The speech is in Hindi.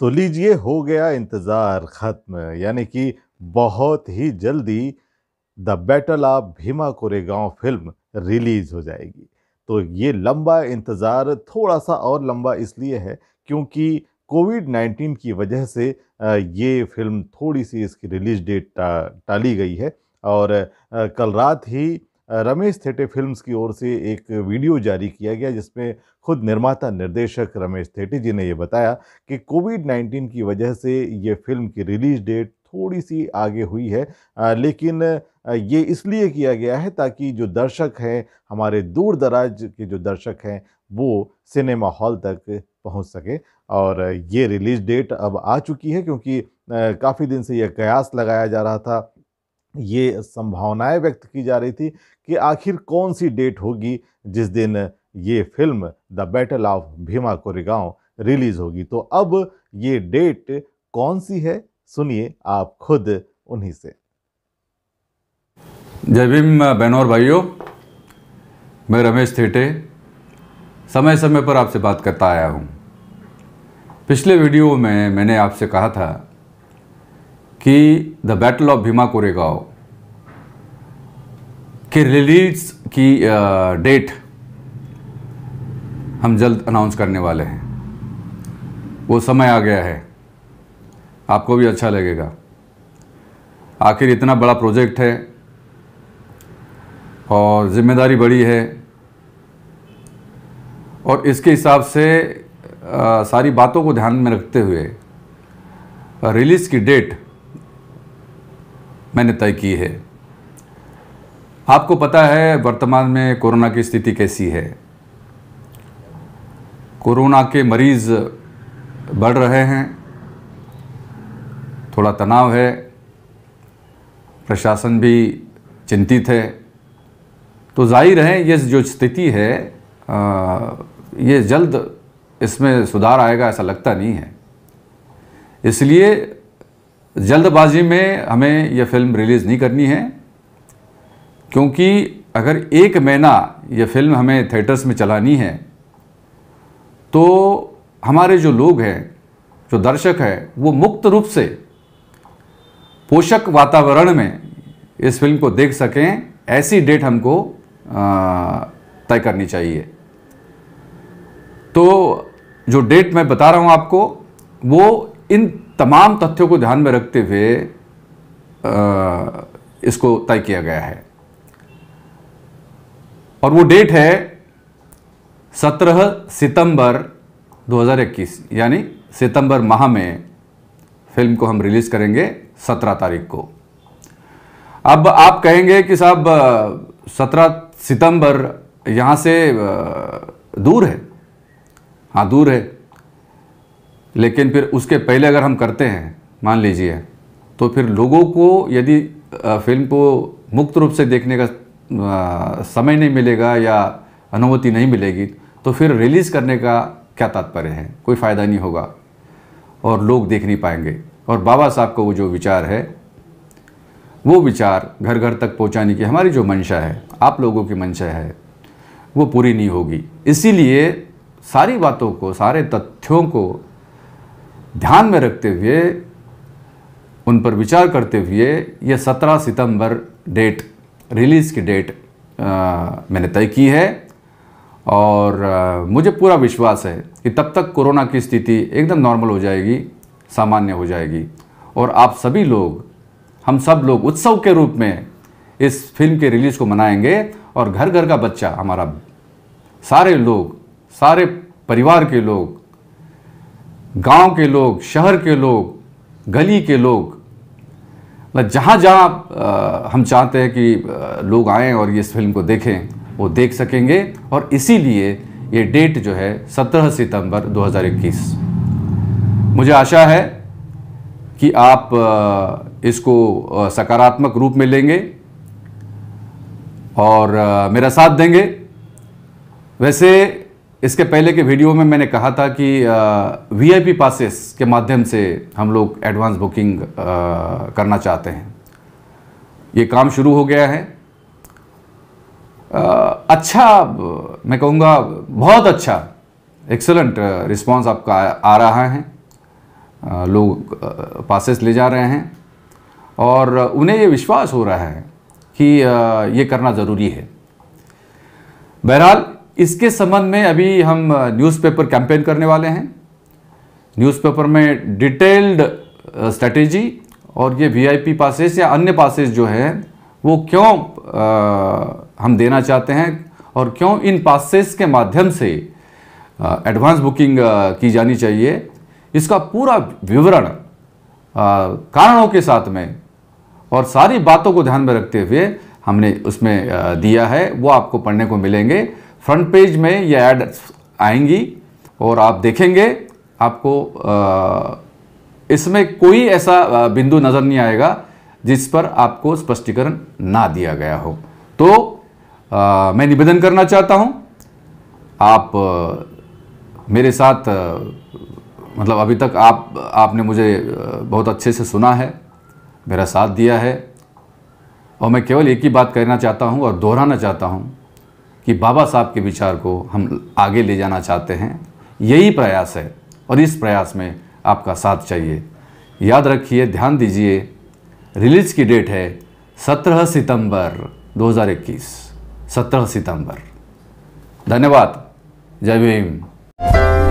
तो लीजिए हो गया इंतज़ार ख़त्म यानी कि बहुत ही जल्दी the battle of Bhima Koregaon film release हो जाएगी तो ये लंबा इंतज़ार थोड़ा सा और लंबा इसलिए है क्योंकि कोविड 19 की वजह से ये फिल्म थोड़ी सी इसकी रिलीज़ डेट टाली गई है और कल रात ही रमेश थेटे फिल्म्स की ओर से एक वीडियो जारी किया गया जिसमें खुद निर्माता निर्देशक रमेश थेटे जी ने यह बताया कि कोविड 19 की वजह से ये फिल्म की रिलीज डेट थोड़ी सी आगे हुई है लेकिन ये इसलिए किया गया है ताकि जो दर्शक हैं हमारे दूर दराज के जो दर्शक हैं वो सिनेमा हॉल तक पहुंच सके और ये रिलीज़ डेट अब आ चुकी है क्योंकि काफ़ी दिन से यह कयास लगाया जा रहा था ये संभावनाएं व्यक्त की जा रही थी कि आखिर कौन सी डेट होगी जिस दिन ये film the battle of Bhima Koregaon release होगी तो अब ये डेट कौन सी है सुनिए आप खुद उन्हीं से जय भीम बहनों भाइयों मैं रमेश थेटे समय समय पर आपसे बात करता आया हूँ पिछले वीडियो में मैंने आपसे कहा था कि the battle of Bhima Koregaon के रिलीज की डेट uh, हम जल्द अनाउंस करने वाले हैं वो समय आ गया है आपको भी अच्छा लगेगा आखिर इतना बड़ा प्रोजेक्ट है और जिम्मेदारी बड़ी है और इसके हिसाब से आ, uh, सारी बातों को ध्यान में रखते हुए रिलीज़ uh, की डेट मैंने तय की है आपको पता है वर्तमान में कोरोना की स्थिति कैसी है कोरोना के मरीज़ बढ़ रहे हैं थोड़ा तनाव है प्रशासन भी चिंतित है तो जाहिर है ये जो स्थिति है आ, ये जल्द इसमें सुधार आएगा ऐसा लगता नहीं है इसलिए जल्दबाजी में हमें यह फिल्म रिलीज़ नहीं करनी है क्योंकि अगर एक महीना यह फिल्म हमें थिएटर्स में चलानी है तो हमारे जो लोग हैं जो दर्शक हैं वो मुक्त रूप से पोषक वातावरण में इस फिल्म को देख सकें ऐसी डेट हमको तय करनी चाहिए तो जो डेट मैं बता रहा हूँ आपको वो इन तमाम तथ्यों को ध्यान में रखते हुए इसको तय किया गया है और वो डेट है 17 सितंबर 2021 यानी सितंबर माह में फिल्म को हम रिलीज़ करेंगे 17 तारीख को अब आप कहेंगे कि साहब 17 सितंबर यहां से दूर है हाँ दूर है लेकिन फिर उसके पहले अगर हम करते हैं मान लीजिए तो फिर लोगों को यदि फिल्म को मुक्त रूप से देखने का समय नहीं मिलेगा या अनुमति नहीं मिलेगी तो फिर रिलीज़ करने का क्या तात्पर्य है कोई फ़ायदा नहीं होगा और लोग देख नहीं पाएंगे और बाबा साहब का वो जो विचार है वो विचार घर घर तक पहुंचाने की हमारी जो मंशा है आप लोगों की मंशा है वो पूरी नहीं होगी इसीलिए सारी बातों को सारे तथ्यों को ध्यान में रखते हुए उन पर विचार करते हुए यह 17 सितंबर डेट रिलीज़ की डेट आ, मैंने तय की है और आ, मुझे पूरा विश्वास है कि तब तक कोरोना की स्थिति एकदम नॉर्मल हो जाएगी सामान्य हो जाएगी और आप सभी लोग हम सब लोग उत्सव के रूप में इस फिल्म के रिलीज़ को मनाएंगे और घर घर का बच्चा हमारा सारे लोग सारे परिवार के लोग गांव के लोग शहर के लोग गली के लोग मतलब जहाँ जहाँ हम चाहते हैं कि लोग आएँ और इस फिल्म को देखें वो देख सकेंगे और इसीलिए ये डेट जो है 17 सितंबर 2021 मुझे आशा है कि आप इसको सकारात्मक रूप में लेंगे और मेरा साथ देंगे वैसे इसके पहले के वीडियो में मैंने कहा था कि वीआईपी पासेस के माध्यम से हम लोग एडवांस बुकिंग आ, करना चाहते हैं ये काम शुरू हो गया है आ, अच्छा मैं कहूँगा बहुत अच्छा एक्सलेंट रिस्पांस आपका आ रहा है लोग पासेस ले जा रहे हैं और उन्हें ये विश्वास हो रहा है कि ये करना ज़रूरी है बहरहाल इसके संबंध में अभी हम न्यूज़पेपर कैंपेन करने वाले हैं न्यूज़पेपर में डिटेल्ड स्ट्रेटेजी और ये वीआईपी पासेस या अन्य पासेस जो हैं वो क्यों आ, हम देना चाहते हैं और क्यों इन पासेस के माध्यम से एडवांस बुकिंग आ, की जानी चाहिए इसका पूरा विवरण कारणों के साथ में और सारी बातों को ध्यान में रखते हुए हमने उसमें दिया है वो आपको पढ़ने को मिलेंगे फ्रंट पेज में ये ऐड आएंगी और आप देखेंगे आपको इसमें कोई ऐसा बिंदु नज़र नहीं आएगा जिस पर आपको स्पष्टीकरण ना दिया गया हो तो आ, मैं निवेदन करना चाहता हूं आप आ, मेरे साथ आ, मतलब अभी तक आप आपने मुझे बहुत अच्छे से सुना है मेरा साथ दिया है और मैं केवल एक ही बात कहना चाहता हूं और दोहराना चाहता हूं कि बाबा साहब के विचार को हम आगे ले जाना चाहते हैं यही प्रयास है और इस प्रयास में आपका साथ चाहिए याद रखिए ध्यान दीजिए रिलीज की डेट है 17 सितंबर 2021 17 सितंबर धन्यवाद जय भीम